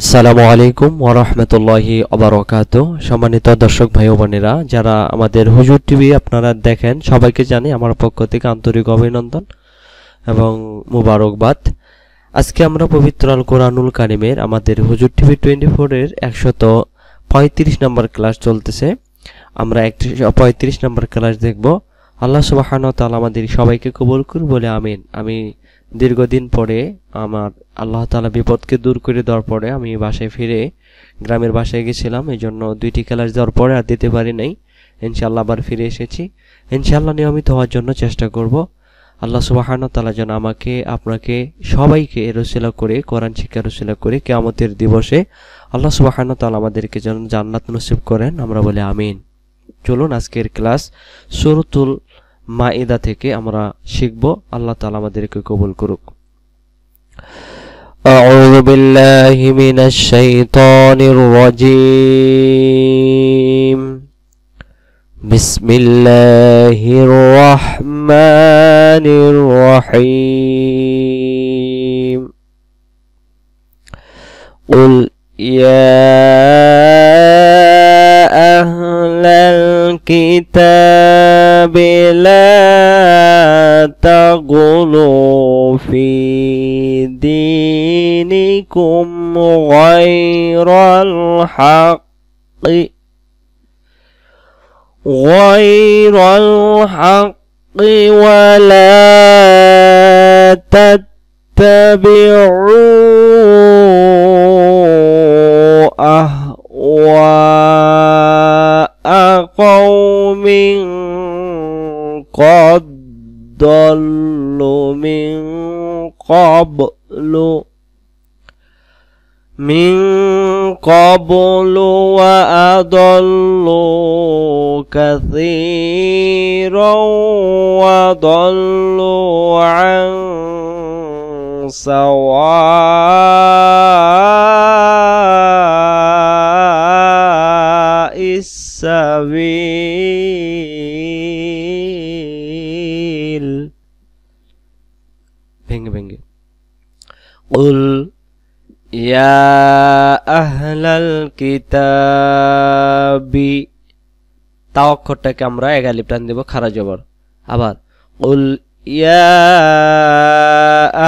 আসসালামু আলাইকুম ওরহমতুল্লাহি অবরকাত সম্মানিত দর্শক ভাই বোনেরা যারা আমাদের হুজুর টিভি আপনারা দেখেন সবাইকে জানি আমার পক্ষ থেকে আন্তরিক অভিনন্দন এবং মুবারকবাদ আজকে আমরা পবিত্র আল কোরআনুল কারিমের আমাদের হুজুর টিভি টোয়েন্টি ফোরের একশত পঁয়ত্রিশ নম্বর ক্লাস চলতেছে আমরা একত্রিশ পঁয়ত্রিশ নম্বর ক্লাস দেখব আল্লাহ সুবাহান তাল আমাদের সবাইকে কবুল করুন বলে আমিন আমি দীর্ঘদিন পরে আমার আল্লাহ তালা বিপদকে দূর করে দেওয়ার পরে আমি বাসায় ফিরে গ্রামের বাসায় গেছিলাম এই জন্য দুইটি ক্লাস দেওয়ার পরে আর দিতে পারি নাই ইনশাল্লাহ আবার ফিরে এসেছি ইনশাল্লাহ নিয়মিত হওয়ার জন্য চেষ্টা করব আল্লাহ সুবাহান তালা যেন আমাকে আপনাকে সবাইকে রসিলা করে কোরআন শিক্ষা রসিলা করে কেয়ামতের দিবসে আল্লাহ সুবাহান তালা আমাদেরকে যেন জান্নাত নসিব করেন আমরা বলে আমিন চলুন আজকের ক্লাস সুরতুল মায়েদা থেকে আমরা শিখব আল্লাহ তালা আমাদেরকে কবুল করুক أعوذ بالله من الشيطان الرجيم بسم الله الرحمن الرحيم قل يا يحكم غير الحق غير الحق ولا تتبعوا من قبل وأضلوا كثيرا وضلوا عن سواء السبيل بينج بينج قل ইয়া আহলাল কিতাবি তাও অক্ষরটাকে আমরা এগালিপ টান দেব খারা জবর আবার উল ইয়া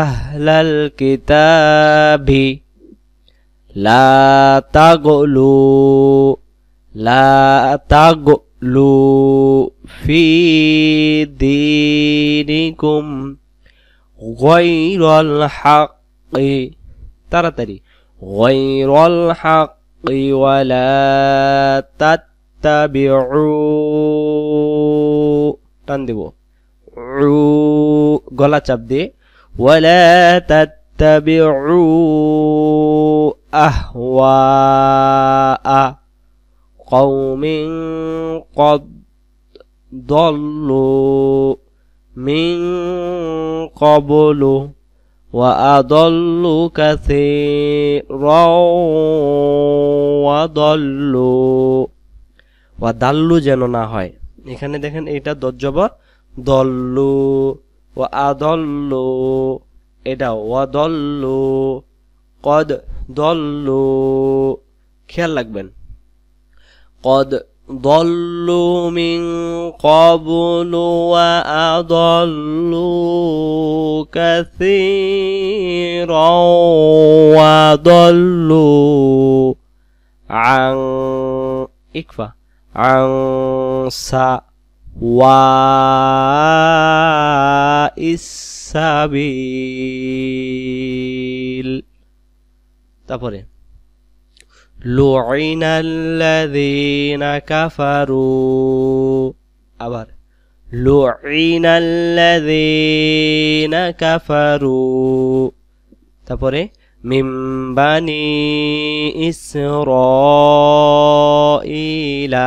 আহলাল কিতাবি লা তাগলু লা তাগলু ফি দীনিকুম গায়রাল হাক্কি তাড়াতাড়ি غير الحق ولا تتبعوا تندبو عو غلا تبدي ولا تتبعوا أهواء قوم قد ضلوا من قبل وأضلوا كثيرا وضلوا وضلوا যেন না হয় এখানে দেখেন এটা দজ্জবর দল্লু ওয়া আদল্লু এটা ওয়া কদ দল্লু খেয়াল রাখবেন কদ ضلوا من قبل وأضلوا كثيرا وضلوا عن إكفى عن سواء السبيل تفرين لعن الذين كفروا আবার لعن الذين كفروا তারপরে মিম বানি ইলা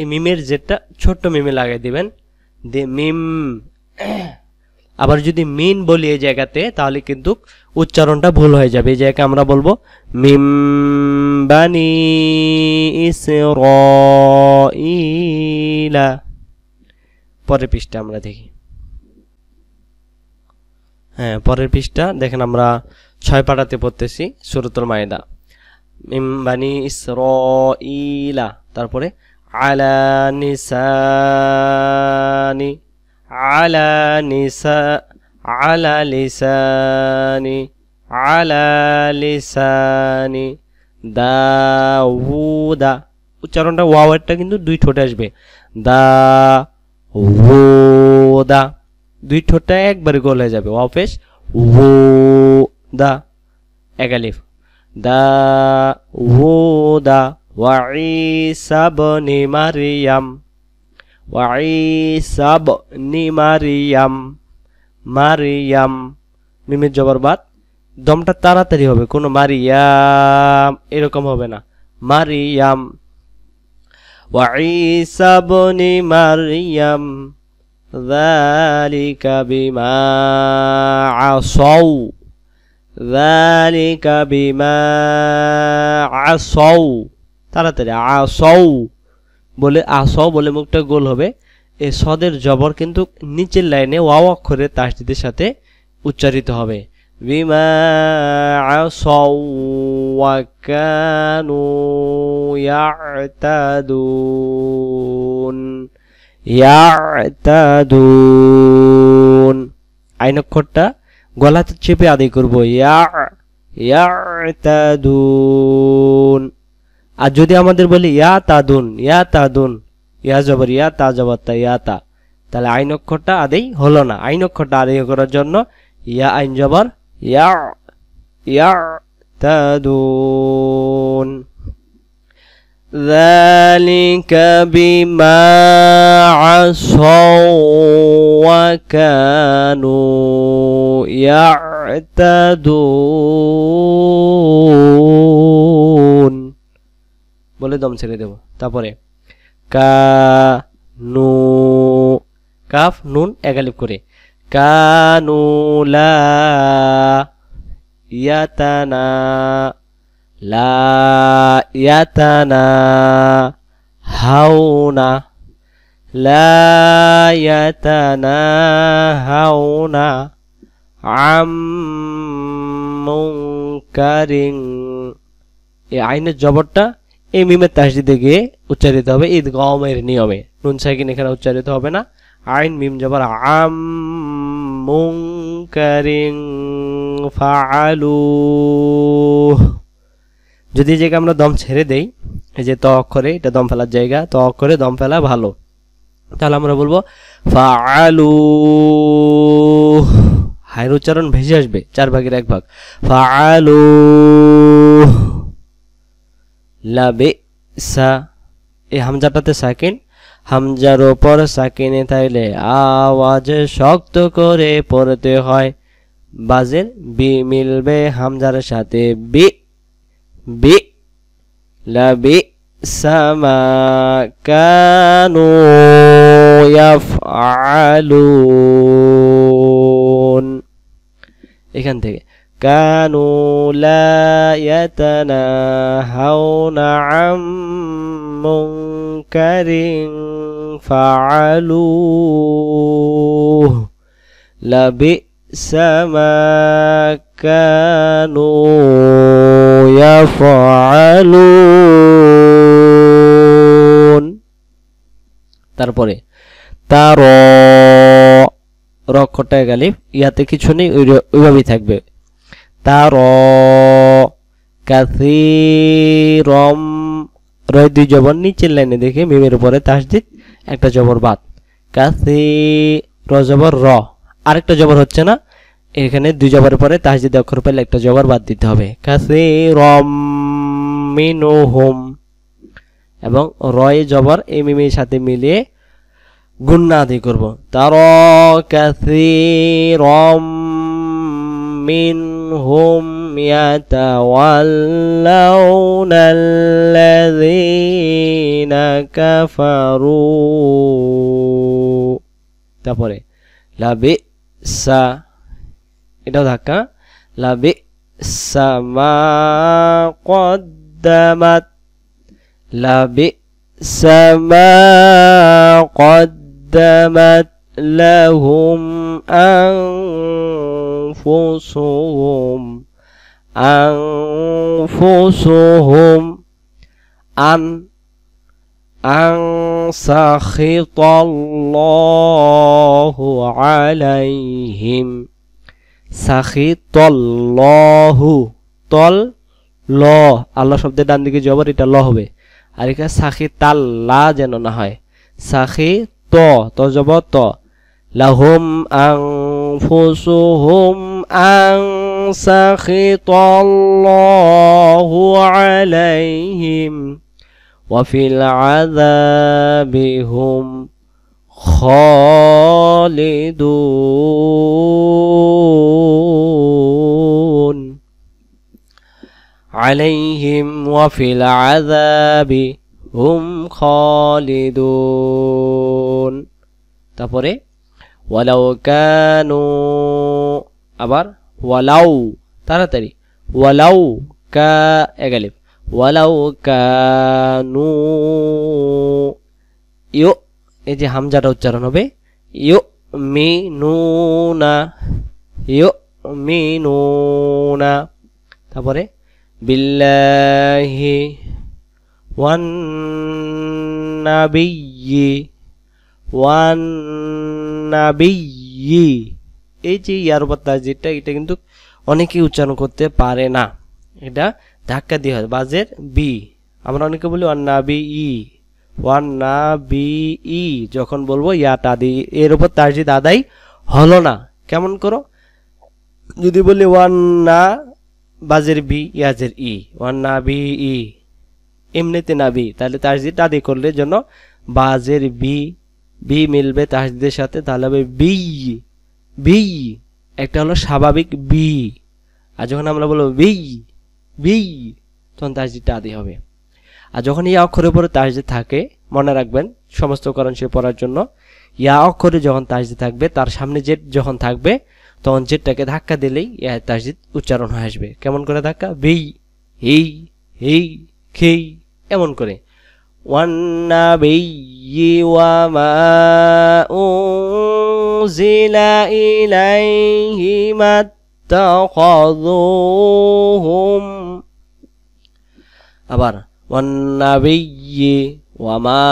এই মিমের যেটা ছোট্ট মিমে লাগাই দিবেন দে মিম আবার যদি মিন বলি এই জায়গাতে তাহলে কিন্তু উচ্চারণটা ভুল হয়ে যাবে এই জায়গাকে আমরা বলবো মিম বানি ইলা পরের পৃষ্ঠা আমরা দেখি হ্যাঁ পরের পৃষ্ঠা দেখেন আমরা ছয় পাটাতে পড়তেছি সুরতর মায়দা মিম বানি ইলা তারপরে আলা নিসানি على نساء على لسان على لسان দাউদা উচ্চারণটা ওয়াওয়ারটা কিন্তু দুই ঠোঁটে আসবে দা দা দুই ঠোঁটটা একবারে গলে যাবে ওয়াফেস ও দা একালিফ দা ও দা ওয়াই সাবনি মারিয়াম وعيسى بن مريم مريم ميمي جبر بات دمتا تارا تري هوبه كونو مريم ايروكم هو بنا مريم وعيسى بن مريم ذلك بما عصوا ذلك بما عصوا تارا تري عصوا বলে আস বলে মুখটা গোল হবে এ সদের জবর কিন্তু নিচের লাইনে ওয়া অক্ষরে তাসদিদের সাথে উচ্চারিত হবে বিমা আইন অক্ষরটা গলাতে চেপে আদায় করবো ইয়া ইয়াতাদুন আর যদি আমাদের বলি ইয়া তা দুন ইয়া তাদুন ইয়া জবর ইয়া তা জবর তা ইয়া তা তাহলে আইন অক্ষরটা আদেই হলো না আইন অক্ষরটা আদেই করার জন্য ইয়া আইন জবর ইয়া ইয়া তাদুন ذلك بما عصوا وكانوا يعتدون বলে দম ছেড়ে দেব তারপরে কা নু কাফ নুন একালিপ করে কানুলা ইয়াতানা লা ইয়াতানা হাওনা লায়াতানা ইয়াতানা হাওনা আমি এই আইনের জবরটা এই মিমের তাসদি গিয়ে উচ্চারিত হবে ঈদ গমের নিয়মে নুন সাকিন এখানে উচ্চারিত হবে না আইন মিম যাবার আম মুংকারিং ফালু যদি এটাকে আমরা দম ছেড়ে দেই এই যে ত অক্ষরে এটা দম ফেলার জায়গা ত অক্ষরে দম ফেলা ভালো তাহলে আমরা বলবো ফালু হায়ের উচ্চারণ ভেসে আসবে চার ভাগের এক ভাগ ফালু লাবে সা এ হামজাটাতে সাকিন হামজার ওপর সাকিনে থাকলে আওয়াজ শক্ত করে পড়তে হয় বাজের বি মিলবে হামজার সাথে বি বি লাবি সামা ইয়াফআলুন এখান থেকে كانوا لا يتناهون عن منكر فعلوه لبئس ما كانوا يفعلون তারপরে তার রক্ষটা গালিব ইয়াতে কিছু নেই ওইভাবেই থাকবে তার কাসিরম রয় দুই জবর নিচের লাইনে দেখে মিমের উপরে দিত একটা জবর বাদ কাসি র জবর র আরেকটা জবর হচ্ছে না এখানে দুই জবরের পরে তাস দিতে অক্ষর পেলে একটা জবর বাদ দিতে হবে কাসি রম হোম এবং রয়ে জবর এই মিমের সাথে মিলে গুন্না আদি করবো তার কাসি রম মিন هم يتولون الذين كفروا تابوري لا بئس إذا ذاك لا بئس ما قدمت لا بئس ما قدمت لهم أنفسهم أنفسهم أن أن سخط الله عليهم سخط الله طل ল আল্লাহ শব্দের ডান দিকে জবর এটা ল হবে আর এখানে সাখি তাল্লা যেন না হয় সাখি ত ত ত لهم أنفسهم أن سخط الله عليهم وفي العذاب هم خالدون عليهم وفي العذاب هم خالدون তারপরে ওয়ালাউ কানু আবার ওয়ালাউ তাড়াতাড়ি ওয়ালাউ কা এগালিফ ওয়ালাউ কানু ইউ এই যে হামজাটা উচ্চারণ হবে ইউ মি নু না ইউ মি নু না তারপরে বিল্লাহি ওয়ান নাবিয়ি ওয়ানাবি এই যে ইয়ারবার তাজিরটা এটা কিন্তু অনেকেই উচ্চারণ করতে পারে না এটা ধাক্কা দিয়ে হয় বাজের বি আমরা অনেকে বলি ওয়ানাবি ই ওয়ানাবি ই যখন বলবো ইয়াটা দি এর উপর তাজি দাদাই হলো না কেমন করো যদি বলি ওয়ান্না বাজের বি ইয়াজের ই ওয়ানাবি ই এমনিতে নাবি তাহলে যে দাদি করলে জন্য বাজের বি বি মিলবে তাসদিদের সাথে তাহলে হবে বি বি একটা হলো স্বাভাবিক বি আর যখন আমরা বলবো বি বি তখন তাসদিদটা আদি হবে আর যখন ইয়া অক্ষরের উপরে তাসদিদ থাকে মনে রাখবেন সমস্ত করণশীল পড়ার জন্য ইয়া অক্ষরে যখন তাসদিদ থাকবে তার সামনে জেট যখন থাকবে তখন জেটটাকে ধাক্কা দিলেই ইয়া তাসদিদ উচ্চারণ হয়ে আসবে কেমন করে ধাক্কা বেই হেই হেই খেই এমন করে والنبي وما أنزل إليهم اتخذوهم আবার ওয়ান্নাবিয়্যি ওয়ামা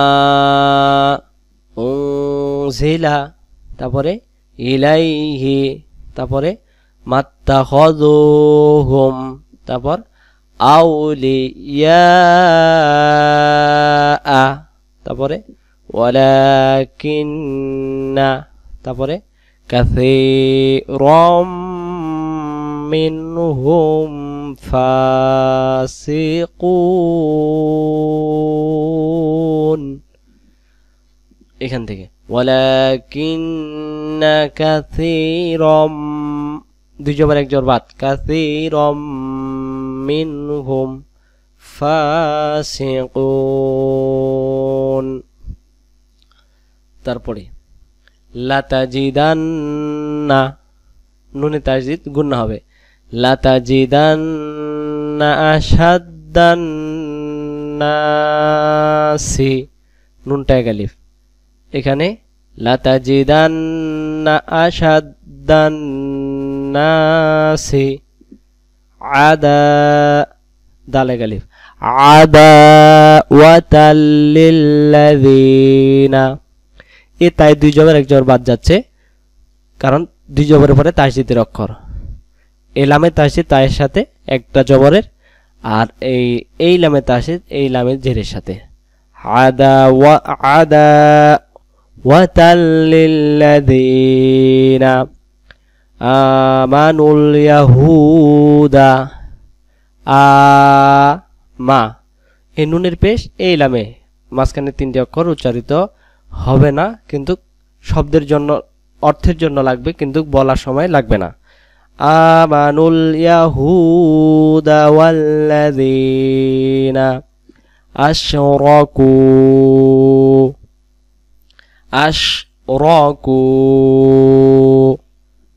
উনজিলা তারপরে ইলাইহি তারপরে মাত্তাখযুহুম তারপর Auli ya, tapore, walakin na tapore, kasi rom minuhum fasi kun, ih ganti ke, walakin na kasi rom, tujuh merek jorbat, kasi منهم فاسقون তারপরে লাতাজিদান্না নুনে তাজিদ গুণ হবে লাতাজিদান্না আসাদ্দান্নাসি নুন টাইগালিফ এখানে লাতাজিদান্না আসাদ্দান্নাসি আদা দালে গালিফ আদা ওয়াতাল্লিল্লাযিনা এ তাই দুই জবর এক জবর বাদ যাচ্ছে কারণ দুই জবরের পরে তাসজিদের অক্ষর এলামে তাসজিদ তায়ের সাথে একটা জবরের আর এই এই লামে তাসজিদ এই লামের জেরের সাথে আদা ওয়া আদা ওয়াতাল্লিল্লাযিনা আমানুল ইয়াহুদা আ মা এই নুনের পেশ এই লামে মাঝখানে তিনটি অক্ষর উচ্চারিত হবে না কিন্তু শব্দের জন্য অর্থের জন্য লাগবে কিন্তু বলার সময় লাগবে না আমানুল ইয়াহুদা ওয়াল্লাযীনা আশরাকু আশরাকু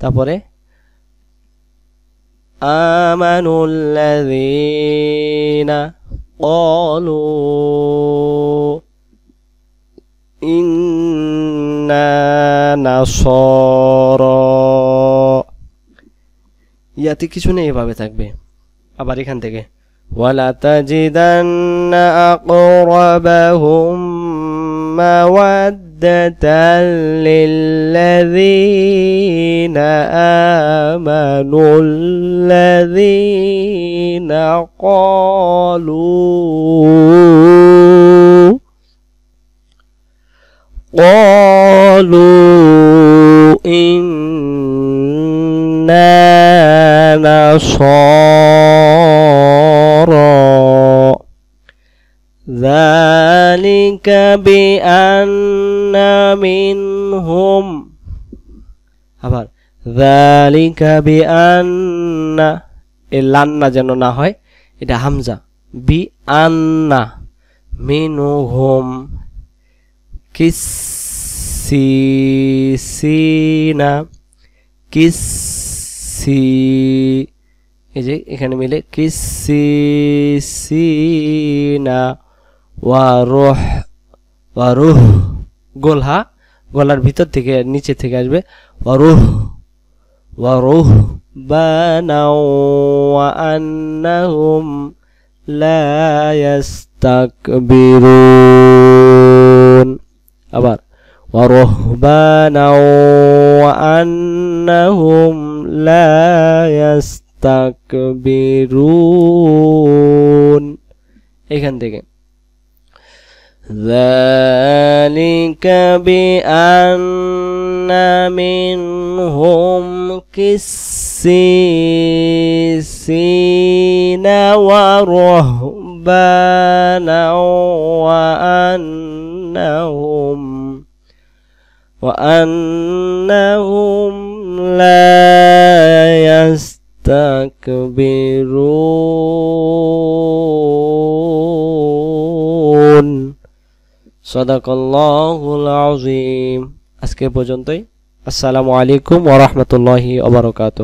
তারপরে আমানুল্লাযীনা ইয়াতে কিছু নেই এভাবে থাকবে আবার এখান থেকে ولتجدن أقربهم مودة للذين آمنوا الذين قالوا قالوا إنا نصارى ذلك بأن منهم আবার ذلك بأن এ লান্না যেন না হয় এটা হামজা বি আন্না মিনুহুম কিসিনা কিসি এই যে এখানে মিলে কিসিসিনা ওয়ারোহ ওয়ারুহ গোলহা গলার ভিতর থেকে নিচে থেকে আসবে ওয়ারুহ ওয়ারুহ বানাও আন্নাহুম লা ইয়াস্তাকবিরুন আবার ورهبانا وأنهم لا يستكبرون এখান থেকে ذلك بأن منهم كسيسين ورهبانا وأنهم وأنهم لا يستكبرون সদাকল্লাহুল আজিম আজকে পর্যন্তই আসসালামু আলাইকুম ওরহমতুল্লাহি অবরকাত